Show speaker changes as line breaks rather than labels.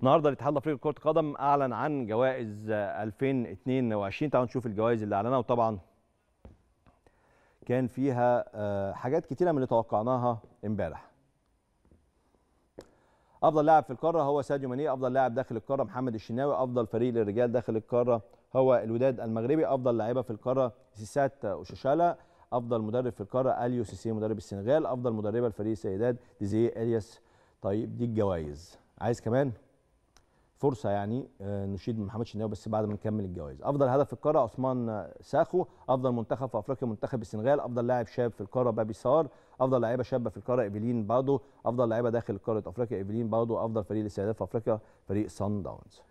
النهارده الاتحاد الافريقي لكره القدم اعلن عن جوائز 2022 تعالوا نشوف الجوائز اللي اعلنها وطبعا كان فيها آه، حاجات كتيره من اللي توقعناها امبارح افضل لاعب في القاره هو ساديو ماني افضل لاعب داخل القاره محمد الشناوي افضل فريق للرجال داخل القاره هو الوداد المغربي افضل لاعيبه في القاره سيسات اوشوشالا افضل مدرب في القاره اليو سيسي مدرب السنغال افضل مدربه الفريق سيدات ديزي الياس طيب دي الجوائز عايز كمان فرصه يعني آه، نشيد من محمد شناوي بس بعد ما نكمل الجوائز افضل هدف في القاره عثمان آه، ساخو افضل منتخب في افريقيا منتخب السنغال افضل لاعب شاب في القاره بابي سار افضل لاعيبه شابه في القاره ايفلين بادو افضل لاعيبه داخل قاره افريقيا ايفلين بادو افضل فريق للسيدات في افريقيا فريق سان داونز